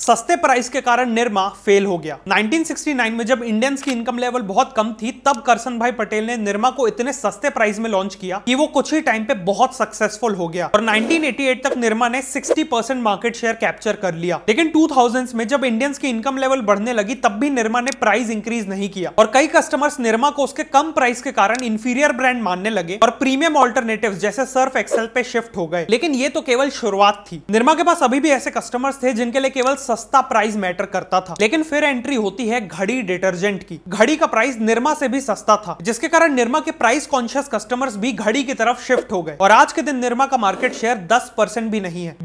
सस्ते प्राइस के कारण निर्मा फेल हो गया 1969 में जब इंडियंस की इनकम लेवल बहुत कम थी तब करसन भाई पटेल ने निर्मा को इतने सस्ते प्राइस में लॉन्च किया कि वो कुछ ही टाइम पे बहुत सक्सेसफुल हो गया और 1988 तक निर्मा ने 60 परसेंट मार्केट शेयर कैप्चर कर लिया लेकिन टू में जब इंडियंस की इनकम लेवल बढ़ने लगी तब भी निर्मा ने प्राइस इंक्रीज नहीं किया और कई कस्टमर्स निर्मा को उसके कम प्राइस के कारण इन्फीरियर ब्रांड मानने लगे और प्रीमियम ऑल्टरनेटिव जैसे सर्फ एक्सेल पे शिफ्ट हो गए लेकिन ये तो केवल शुरुआत थी निर्मा के पास अभी भी ऐसे कस्टमर्स थे जिनके लिए केवल सस्ता प्राइस मैटर करता था लेकिन फिर एंट्री होती है घड़ी डिटर्जेंट की घड़ी का प्राइस निर्मा से भी सस्ता था जिसके कारण निर्मा के प्राइस कॉन्शियस कस्टमर्स भी घड़ी की तरफ शिफ्ट हो गए और आज के दिन निर्मा का मार्केट शेयर दस भी नहीं है